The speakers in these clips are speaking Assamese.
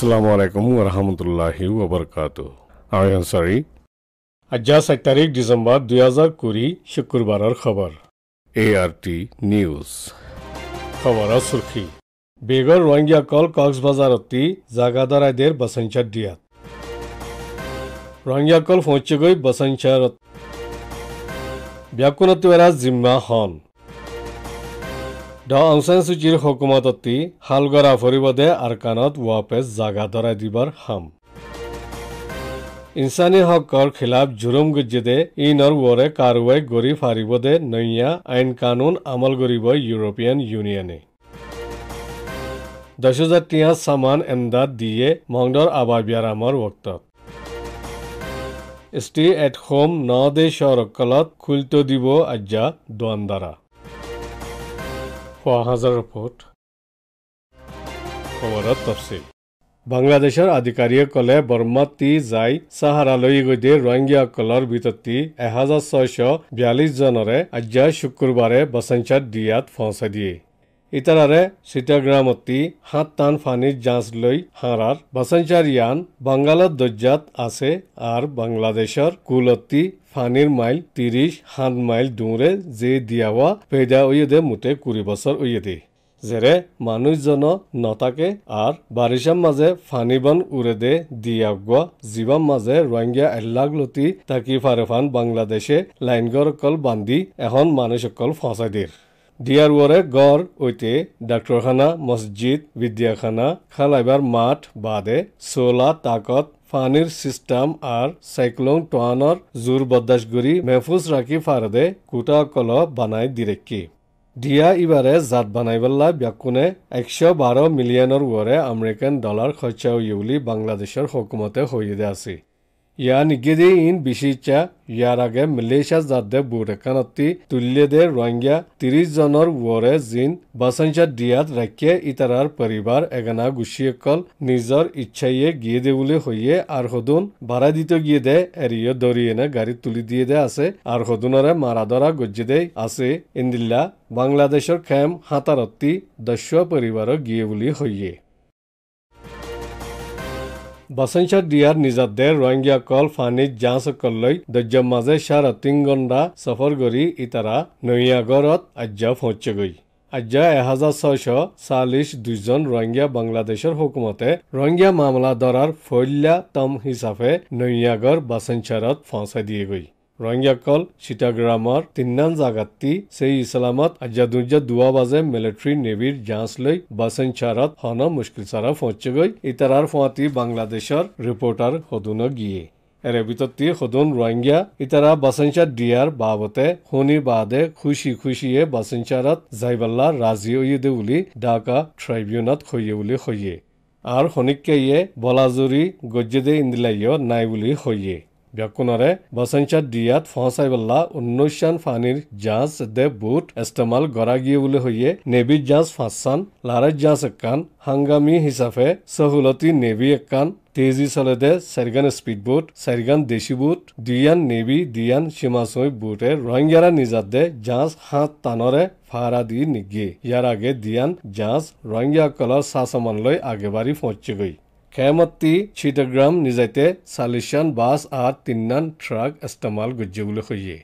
আসসালামু আলাইকুম রহমতুল্লাহি ওবরকাতু আই এম সরি আজ সাত তারিখ ডিসেম্বর দুই হাজার কুড়ি শুক্রবার খবর এ আর টি নিউজ খবর সুরখি বেগর রোহিঙ্গা কল কক্সবাজার অতি জাগাদার আইদের বসঞ্চার দিয়াত রোহিঙ্গা কল পৌঁছে গই বসঞ্চার ব্যাকুনতি জিম্মা হন ড অং চেন চুচিৰ সকুমাততী শালগড় আফৰিব আৰু কাণত ৱাপেচ জাগা ধৰাই দিবৰ হাম ইনচানী হকৰ খিলাফ জুৰুম গুজ্জিদে ইনৰ ৱৰে কাৰোৱাই গঢ়ি ফাৰিব দে নৈয়া আইন কানুন আমল কৰিব ইউৰোপীয়ান ইউনিয়নে দহ হাজাৰ তিয়াজ চামান এমদাদ দিয়ে মংগৰ আবাবিয়াৰামৰ ভক্তত ষ্টে এট হোম ন দে চৰকলত দিব আজ্জা দোৱানদাৰা বাংলাদেশৰ আধিকাৰীয়ে ক'লে বৰ্মাতি জাই চাহাৰালৈ গৈ গৈদে ৰোহিংগীয়াসকলৰ ভিতৰতে এহাজাৰ ছয়শ বিয়াল্লিছ জনেৰে আজি শুক্ৰবাৰে বচনচাৰ দিয়াত পঞ্চাই দিয়ে ইতারারে সিটাগ্রামতি হাত টান ফানির জাঁচ লৈ হাঁড়ার বাসাঞ্চারিয়ান বাঙ্গালার দজ্জাত আছে আর বাংলাদেশের কুলতি ফানির মাইল তিরিশ হাত মাইল দূরে যে দিয়াওয়া পেদা উইয়েদে মুটে কুড়ি বছর উইয়েদে যেরে মানুষজন নতাকে আর বারিশাম মাঝে ফানিবান উড়ে দে দিয়াগুয়া জীবাম মাঝে রোহিঙ্গা এল্লাগলতি তাকি ফারেফান বাংলাদেশে লাইনগর কল বান্ধি এখন মানুষ কল ফসাই দিয়ে ডিয়াৰ ডিয়াৰওয়াৰে গড় ওইতে ডাক্তৰখানা মছজিদ বিদ্যাখানা খালাইবাৰ মাঠ বাদে সোলা তাকত ফানিৰ সিস্টেম আৰ সাইক্লোন টোয়ানৰ জোৰ বদাসগুড়ি মেহফুজ ফাৰদে ফাৰদে কুটা কল বানাই দিৰেকি ডিয়া ইবাৰে জাত বনাই বানাইবল্লা ব্যাকুনে একশো বাৰো মিলিয়নেৰ ওৰে আমেৰিকান ডলাৰ খৰচা বলে বাংলাদেশৰ সকুমতে হইয়ে আছে ইয়াৰ নিগেদে ইন বিচিৰ্চা ইয়াৰ আগে মেলেছিয়া জাদে বুৰেখানতি তুল্য দে ৰোহিংগা ত্ৰিশ জনৰ ৱৰে জিন বাচনচা দিয়াত ৰাখিয়ে ইতাৰাৰ পৰিবাৰ এগনা গুচিয়েকল নিজৰ ইচ্ছাইয়ে গিয়ে দে বুলি সৈয়ে আৰ সদুন ভাড়া দি গিয়ে দে এৰিয় দৰিয়েনে গাড়ী তুলি দিয়ে দে আছে আৰ সদুনৰে মাৰা ধৰা গজ্জি দে আছে ইন্দিল্লা বাংলাদেশৰ খেম হাতাৰতি দস্য পৰিবাৰক গিয়ে বুলি সৈয়ে বাসনছা দিয়াৰ নিজাদে ৰোহিংগীয়া কল ফানিত যাঁচকললৈ দৈ্য মাজে চাৰ অতিংগণ্ডা চফৰ কৰি ইতাৰা নৈয়াগৰত আজ্যা ফচেগৈ আজ্যা এহাজাৰ ছয়শ চাল্লিছ দুজন ৰোহিংগীয়া বাংলাদেশৰ হুকুমতে ৰোহিংগীয়া মামলা দৰাৰ ফল্যা তম হিচাপে নৈয়াগৰ বাসনছাৰত ফচাই দিয়েগৈ ৰঙিয়াকল চিটাগ্ৰামৰ তিনান জাগাতি চেই ইছলামত আজাদুজা দুৱা বাজে মিলিটাৰী নেভিৰ যাঁচ লৈ বাচন চাৰত হন মুস্কিল চাৰা ফুচেগৈ ইটাৰাৰ ফুৱাটি বাংলাদেশৰ ৰিপৰ্টাৰ সদুন গিয়ে এৰে ভিতৰত সদন ৰোহিংগা ইতাৰা বাচনচাৰ দিয়াৰ বাবতে শুনি বাদে খুচি খুচিয়ে বাচনচাৰত জাইবাল্লা ৰাজি অয়েদে বুলি ডাকা ট্ৰাইব্যুনত সৈয়ে বুলি সৈয়ে আৰু শনিকাইয়ে বলাজুৰি গজ্জেদে ইন্দিলাইয় নাই বুলি সৈয়ে ব্যাকুণৰে বচনচাদ দিয়াত ফাইবল্লা উন্নৈশান ফানীৰ জাঁজ দে বুট এষ্টেমাল গৰাকীয়ে বুলি হৈয়ে নেভি জাঁজ ফাচান লাৰাজ জাঁজ একান হাংগামী হিচাপে চহুলতি নেভি কান তেজি চলে দে চাৰিগান স্পীড বুট চাৰিগান দেশী বুট দিয়ান নেভি দিয়ান সীমাচৈ বুটে ৰোহিংগাৰা নিজাদ দে জাঁজ হাত টানৰে ফাৰা দি নিগে ইয়াৰ আগে দিয়ান জাঁজ ৰোহিংগাসকলৰ চাচমানলৈ আগে বাঢ়ি পঁচিগৈ খেয়ামতী চিটাগ্ৰাম নিজাইতে চালিচান বাছ আৰু তিনিনান ট্ৰাক ইষ্টেমাল গুজ্জিবলৈ সৈয়ে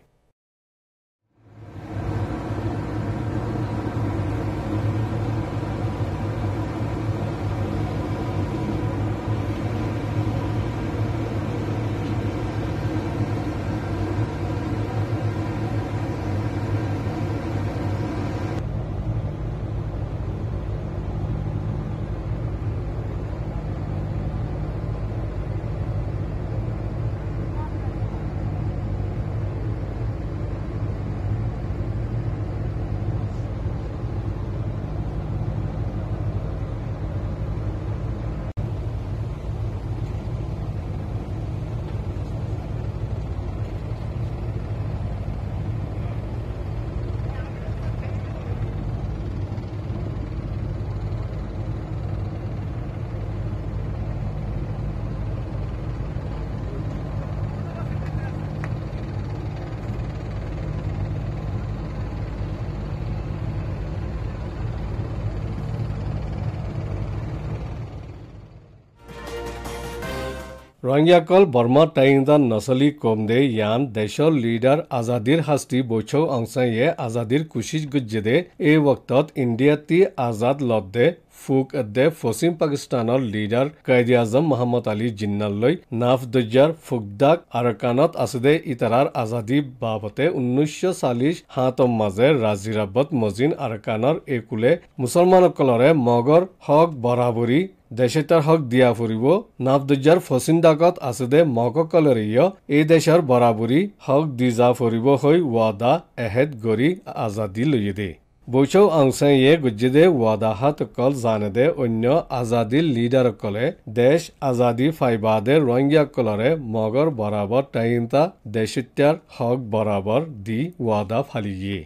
ৰঙিয়াকল বৰ্মা টাইংদান নচলি দে ইয়ান দেশৰ লিডাৰ আজাদীৰ শাস্তি বৈঠক অংশায়ে আজাদীৰ কুচিজ গুজ্জেদে এই বক্তত ইণ্ডিয়াতি আজাদ লব দে ফুক দে পশ্চিম পাকিস্তানৰ লিডাৰ কয়দ আজম মহম্মদ আলী জিন্নাল্লৈ নাফ দজ্জাৰ ফুকদাক আৰু কানত আছে ইতাৰাৰ আজাদী বাবতে ঊনৈছশ চাল্লিছ সাতম মাজে ৰাজিৰাবত মজিন আৰু কানৰ একুলে মুছলমানসকলৰে মগৰ হক বৰাবৰী দেশেতাৰ হক দিয়া ফুৰিব নাফদজ্জাৰ ফচিন্দাকত আছে দে মককলৰেয় এই দেশৰ বৰাবৰি হক দি যা ফুৰিব হৈ ৱাদা এহেদ গৰি আজাদী লৈয়ে দে বৈঠক আংচাইয়ে গুজিদে ৱাদাহাত কল জানেদে অন্য আজাদী লিডাৰসকলে দেশ আজাদী ফাইবা দে ৰোহিংগীসকলৰে মগৰ বৰাবৰ তাইন্তা দেশিত্যাৰ হক বৰাবৰ দি ৱাদা ফালিয়ে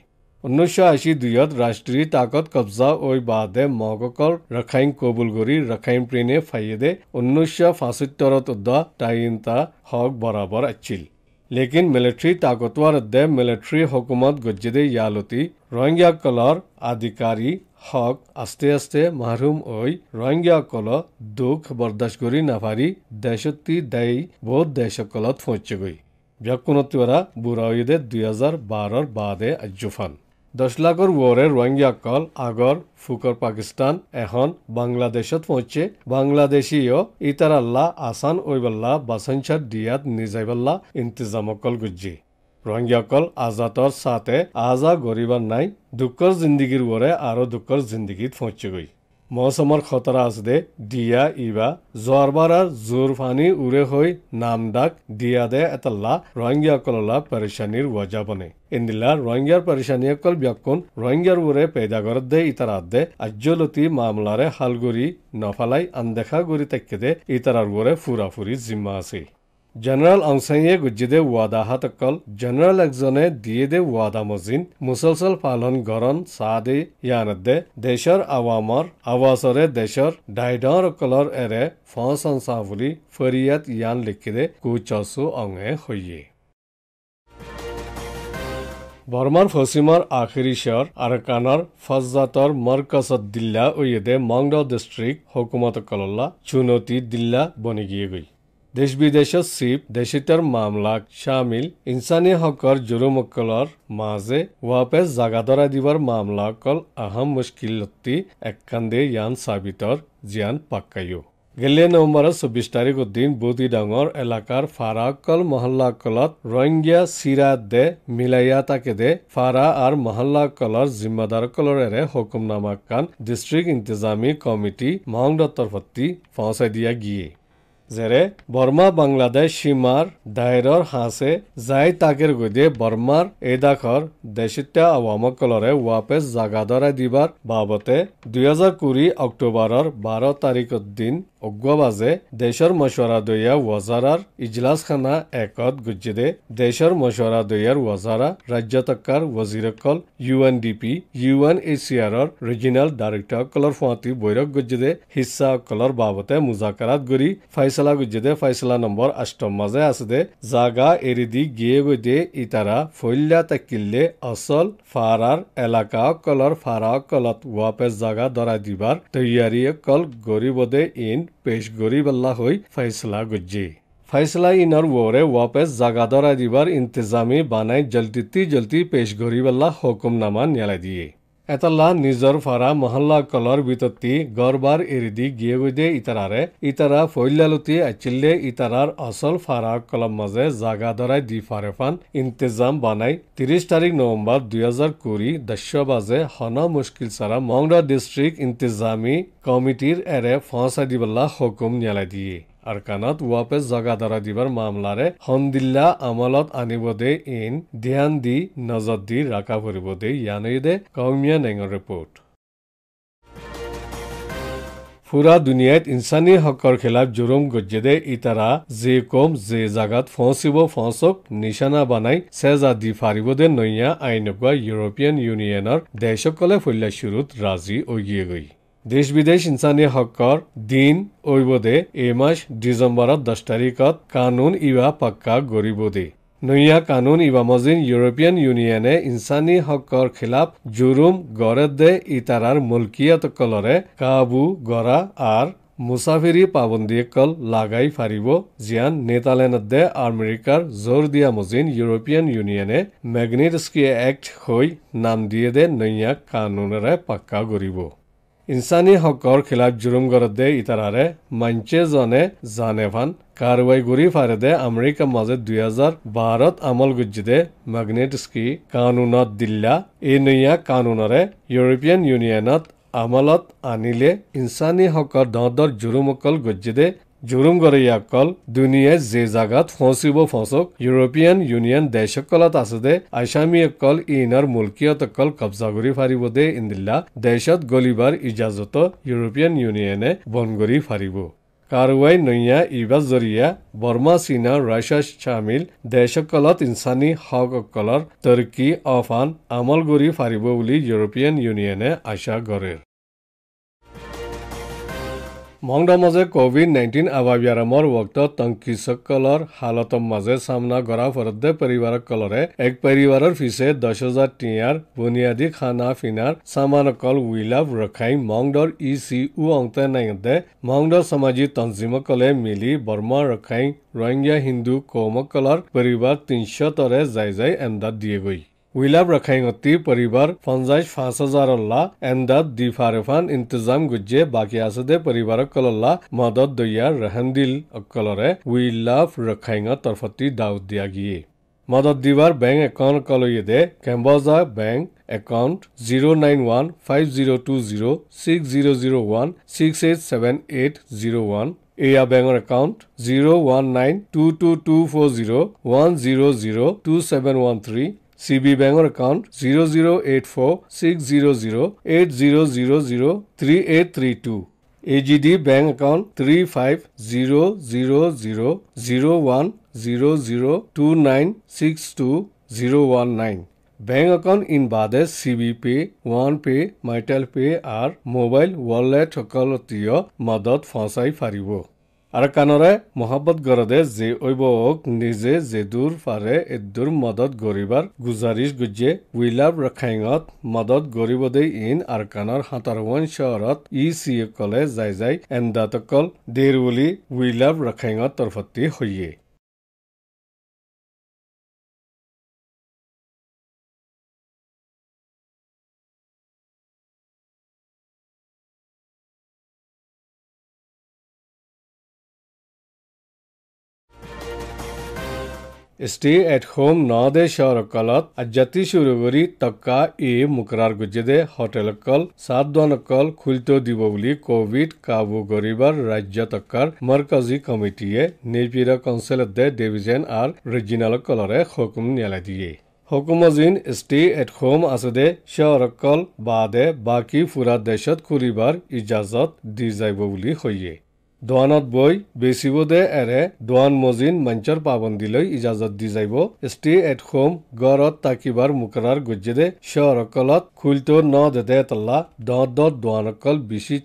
ঊনৈছশ আশী দুইত ৰাষ্ট্ৰীয় তাকত কব্জা ঐ বাদে মগকৰ ৰখাইন কবুল কৰি ৰখাইন প্ৰিনে ফাইয়েদে ঊনৈছশ পঁচসত্তৰত উদ্দ তাইন্তা হক বৰাবৰ আছিল লেকিন मिलिट्री ताकतवर दे मिलिट्री হকুমত गज्जिदे ইয়ালতি रोहिंग्या कलर अधिकारी হক আস্তে আস্তে মাহরুম ওই রোহিঙ্গা কল দুঃখ বরদাস করি নাভারি দেশত্তি দেয় বহুত দেশ কলত ফঁচে গই ব্যকুনতিওরা বুড়াইদে দুই হাজার বারোর বাদে আজ্জুফান দশ লাখৰ রোহিঙ্গা কল আগৰ ফুকৰ পাকিস্তান এখন বাংলাদেশত পৌঁছে বাংলাদেশীয় ইতারাল্লা আসান ওইবাল্লা বাসঞ্চার দিয়াত নিজাইবাল্লা ইন্তজামকল রোহিঙ্গা কল আজাতর সাথে আজা গরিবার নাই দুঃখর জিন্দগীৰ ওরে আৰু দুঃখর জিন্দগীত পৌঁছে গই মৌচুমৰ খতৰা আছে দে দিয়া ইবা জ্বৰ বাৰৰ জোৰ ফানী উৰে হৈ নাম ডাক দিয়া দে এটা ৰোহিংগীসকলৰ পৰিচানীৰ ৱজা বনে এনদিলা ৰোহিংগীয়াৰ পৰিচানীসকল ব্যক্তন ৰোহিংগীয়াৰ উৰে পেদা ঘৰত দে ইতাৰাত দে আজ্যোলতি মামলাৰে হালগুৰি নফালাই আনদেখা গুৰি তেখেতে ইতাৰাৰ উৰে ফুৰা ফুৰি জিম্মা আছিল জেনেৰেল আংচাইয়ে গুজিদে ৱাদাহাত অকল জেনেৰেল একজনে দিয়ে দে ৱাদা মজিন মুছলচল পালন গৰণ চাহ দে ইয়াৰদে দেশৰ আৱামৰ আৱাজৰে দেশৰ ডাইডৰ অকলৰ এৰে ফচা বুলি ফৰিয়াদ ইয়ান লিখিদে কুচচু অঙে হৈয়ে বৰ্মাৰ ফচিমৰ আখিৰি চৰ আৰকানৰ ফজাতৰ মৰকচত দিল্লা ঐয়েদে মংগল ডিষ্ট্ৰিক্ট হকুমত কললা চুনতি দিল্লা বনিগিয়ে গৈ দেশ বিদেশত চিপ দেশিতৰ মামলাক চামিল ইনচানী হকৰ জুৰুমকলৰ মাজে ৱাপে জাগাদৰা দিবৰ মামলাকল আহম মুস্কিলতি একান্দে ইয়ান চাবিতৰ জিয়ান পাকায়ো গেলে নৱেম্বৰৰ চৌব্বিছ তাৰিখৰ দিন বুদি ডাঙৰ এলেকাৰ ফাৰাকল মহল্লাকলত ৰংগীয়া চিৰা দে মিলাইয়া তাকে দে ফাৰা আৰু মহল্লাকলৰ জিম্মাদাৰকলৰে হুকুমনামাকান ডিষ্ট্ৰিক্ট ইণ্টিজামী কমিটি মহংদত্তৰ ভৰ্তি পঁচাই দিয়া গিয়েই যেৰে বৰ্মা বাংলাদেশ সীমাৰ দায়েৰৰ হাঁচে যাই তাকেৰ গৈদে বৰ্মাৰ এইডাখৰ দেশিতা আৱামসকলৰে ৱাপেচ জাগাদৰাই দিবাৰ বাবতে দুহেজাৰ কুৰি অক্টোবৰৰ বাৰ তাৰিখৰ দিন অগ্ৰবাজে দেশৰ মছৱাৰাদৈয়া ৱজাৰাৰ ইজলাছখানা একত গুজিদে দেশৰ মছৱাৰাদৈয়াৰ ৱজাৰা ৰাজ্যতকাৰ ৱজিৰকল U N D P U N H C আৰৰ ৰিজিনেল ডাইৰেক্টৰসকলৰ সোঁৱাতি বৈৰক গুজিদে হিচাসকলৰ বাবতে মোজাকাৰাত গুৰি ফাইচ ফয়সলা গুজেদে ফয়সলা নম্বর আষ্টম আছে দে জাগা দি গিয়ে গুজে ইতারা ফৈল্যা তাকিল্লে অসল ফারার এলাকা অকলর ফারা অকলত ওয়াপেস জাগা দরা দিবার তৈয়ারি অকল গরিবদে ইন পেশ গরিবাল্লা হই ফয়সলা গুজি ফাইসলা ইনার ওরে ওয়াপেস জাগাদরা দিবার ইন্তেজামি বানাই জলদিতি জলদি পেশ গরিবাল্লা হুকুমনামা নিয়ালা দিয়ে ಎತ್ತಲ್ಲ ನಿಜರ್ ಫಾರ মহল্লা ಕಲರ್ ಬಿತತ್ತಿ ಗರ್ಬಾರ್ ಎರಿದಿ ಗಿಯಗುದೆ ಇತರಾರೆ ইতারা ফৈল্যালতি আচিল্লে ইতারার আসল ফারা কলম মাজে জাগা ধরায় দি ফারেফান ইন্তেজাম বানাই তিরিশ তারিখ নভেম্বর দুই হাজার কুড়ি বাজে হন মুশকিল সারা মংরা ডিস্ট্রিক্ট ইন্তেজামী কমিটির এরে ফঁসাই দিবল্লা হুকুম নিয়ালাই দিয়ে আর কানাত ওয়াপেস জাগা ধরা দিবার মামলারে হন্দিল্লা আমলত আনিব দে ইন ধ্যান দি নজর দি রাখা ভরিব দে ইয়ানই দে কৌমিয়া নেঙর রিপোর্ট পুরা দুনিয়াত ইনসানী হকৰ খিলাফ জুৰুম গজ্জেদে ইতাৰা যে কম যে জাগাত ফঁচিব ফঁচক নিশানা বনাই চেজা দি ফাৰিব দে নৈয়া আইনকোৱা ইউৰোপিয়ান ইউনিয়নৰ দেশসকলে ফল্যাশুৰুত ৰাজি অগিয়ে গৈ দেশ বিদেশ ইনসানী হকর দিন ঐবদে এই মাস ডিসেম্বর দশ তারিখত কানুন ইবা পাক্কা গরিবদে নৈয়া কানুন ইবা মজিন ইউরোপিয়ান ইউনিয়নে ইনসানী হকর খিলাফ জুরুম গড়েদে ইতারার মুলকিয়ত কলরে কাবু গড়া আর মুসাফিরি পাবন্দীকল লাগাই ফারিব জিয়ান নেতালেনদে আমেরিকার জোর দিয়া মজিন ইউরোপিয়ান ইউনিয়নে ম্যাগনিটস্কি একট হই নাম দিয়ে দে নৈয়া কানুনরে পাক্কা গরিব ইনচানী হকৰ খিলাফ জুৰুম দে ইতাৰাৰে মঞ্চে জনে জানেভান কাৰৱাই গুৰি দে আমেৰিকাৰ মাজে দুহেজাৰ বাৰত আমল গুজিদে মেগনেটস্কি কানুনত দিল্লা এ নিয়া কানুনৰে ইউৰোপীয়ান ইউনিয়নত আমলত আনিলে ইনচানী হকৰ দহদৰ জুৰুমকল গজ্জিদে জুৰুংগৰী অকল দুনিয়াই যে জাগাত ফঁচিব ফঁচক ইউৰোপীয়ান ইউনিয়ন দেশসকলত আছে দে আইচামী অকল ইনৰ মুলকীয়ত অকল কব্জা কৰি ফাৰিব দে ইন্দিল্লা দেশত গলিবাৰ ইজাজত ইউৰোপীয়ান ইউনিয়নে বন কৰি ফাৰিব কাৰোৱাই নৈয়া ইবাৰ জৰিয়া বৰ্মা চীনা ৰাছিয়া চামিল দেশসকলত ইনচানী হকসকলৰ তৰ্কী আফান আমল কৰি ফাৰিব বুলি ইউৰোপীয়ান ইউনিয়নে আশা কৰে মংডৰ মাজে কোভিড নাইণ্টিন আৱাব্যাৰামৰ ৱক্ত টংকিসকলৰ হালতৰ মাজে চামনা কৰা ফৰদ্দে পৰিবাৰক কলৰে এক পৰিবাৰৰ পিছে দহ হাজাৰ টিয়াৰ বুনিয়াদী খানা পিনাৰ চামান অকল উইলাভ ৰখাই মংডৰ ই চি ও অংতে নাইতে মংডৰ সামাজিক তঞ্জিমকলে মিলি বৰ্মা ৰখাই ৰোহিংগা হিন্দু কৌমকলৰ পৰিবাৰ তিনিশ তৰে যাই যাই এন্দাত দিয়েগৈ উইলাপ ৰক্ষাইঙতি পৰিবাৰ পঞ্জাইচ ফাঁচ হাজাৰ অল্লা এণ্ডাদ দি ফাৰফান ইন্তজাম গুজে বাকী আছে দে পৰিবাৰক কলল্লা মদত দৈয়াৰ ৰেহেন্দিল অকলৰে উইলাপ ৰক্ষাইঙৰ তৰফতি দাউদ দিয়া গিয়ে মদত দিবাৰ বেংক একাউণ্ট কলৈয়ে দে কেম্বজা bank account zero' nine one five zero' two zero' six zero' zero' one six eight seven eight zero' one এয়া বেংকৰ account zero' one nine two two two four zero' one zero' zero' two seven one three C B বেংকৰ account zero' zero' eight four six zero' zero' eight zero' zero' zero' three eight three two A G D bank account three five zero' zero' zero' zero' one zero' zero' two nine six two zero' one nine bank account ইন বাদে C B pay' one pay' মাইটেল পে' আৰু মোবাইল ৱালেটসকলতীয় মদত ফচাই পাৰিব আৰু কাণৰে মহাবত গৰদে জে ঐবক নিজে জেদুৰ পাৰে এদুৰ মদত গৰিবাৰ গুজাৰিছ গুজে উইলাৰ ৰখাইঙত মদত গৰিব দেই ইন আৰু কাণৰ হাতাৰৱান চহৰত ই চি এ কলে যাই যাই এণ্ডাতকল দেৰ বুলি উইলাৰ ৰখাইঙত তৰফতি হৈয়ে ಸ್ಟೇ ಅಟ್ ಹೋಮ್ ನಾದೇಶ್ ಅವರ ಕಲತ್ ಅಜತೀಶ್ ಉರುಗುರಿ ತಕ್ಕ ಈ ಮುಕ್ರಾರ್ ಗುಜ್ಜದೆ ಹೋಟೆಲ್ ಕಲ್ ಸಾಧ್ವಾನ ಕಲ್ ಖುಲ್ತೋ ದಿವೋಲಿ ಕೋವಿಡ್ ಕಾಬು ಗರಿಬರ್ ರಾಜ್ಯ ತಕ್ಕರ್ ಮರ್ಕಜಿ ಕಮಿಟಿಯೇ ನೇಪಿರ ಕೌನ್ಸಿಲ್ ದೆ ಡಿವಿಜನ್ ಆರ್ ರಿಜಿನಲ್ ಕಲರೆ ಹುಕುಮ್ ನೆಲದಿಯೇ হুকুমজিন ষ্টে এট হোম আছে চহৰকল বাদে বাকী ফুৰা দেশত ফুৰিবাৰ ইজাজত দি যাব বুলি হয়ে দোৱানত বৈ বেচিব দে এৰে দোৱান মজিন মঞ্চৰ পাবন্দীলৈ ইজাজত দি যাব ষ্টে এট হোম গড়ত তাকিবাৰ মুকৰাৰ গজ্জেদে চহৰকলত খুলটো ন দে দে তল্লা দত অকল দোৱানকল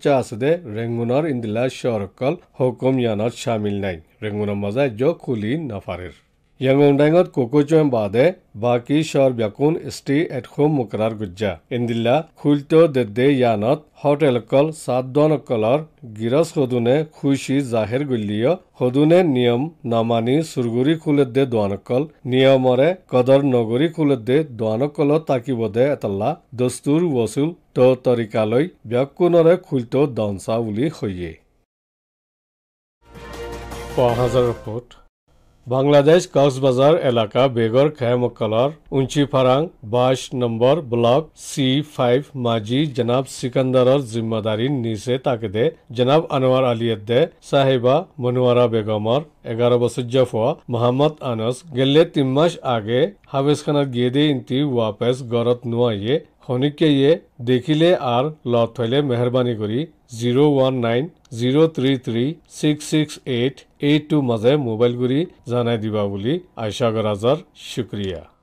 চা আছে দে ৰেঙুনৰ ইন্দিলা চহৰকল হকুম য়ানত চামিল নাই ৰেঙুনৰ মজা য খুলি নফাৰেৰ യങ്ങോങ്ടാങ്ങോത് കൊക്കോച്ചുവാൻ ബാധ ബാക്കി ഷോർ ബ്യക്കൂൻ സ്റ്റേ അറ്റ് ഹോം മുക്കരാർ ഗുജ്ജ എന്തില്ല ഖുൽത്തോ ദദ്ദേ യാനത് ഹോട്ടലക്കൽ സാദ്വാനക്കലർ ഗിരസ് ഹദുനെ ഖുഷി ജാഹിർ ഗുല്ലിയ ഹദുനെ നിയം നമാനി സുർഗുരി കുലദ്ദെ ദ്വാനക്കൽ നിയമരെ കദർ നഗരി കുലദ്ദെ ദ്വാനക്കল তাকিবদে এতলা দস্তুর ওসুল তো তরিকালয় ব্যাকুনরে খুলত দংসা বলি হইয়ে পাঁচ হাজার রিপোর্ট বাংলাদেশ কক্সবাজার এলাকা বেগর খেয়মকলর উঁচিফারাং বাইশ নম্বর ব্লক সি ফাইভ মাঝি জনাব সিকন্দরের জিম্মদারি নিছে তাকে দে জনাব আনোয়ার আলিয়দ্দে সাহেবা মনোয়ারা বেগমর এগারো বছর জফুয়া মোহাম্মদ আনস গেলে তিন মাস আগে হাফেজ খানা গিয়ে দে ইন্তি ওয়াপেস গরত নুয়াইয়ে খনিকেয়ে দেখিলে আর লথ হইলে মেহরবানি করি zero one nine zero' three three six six eight eight two মাজে মোবাইল কৰি জনাই দিবা বুলি আশা কৰা যাৰ শুক্ৰিয়া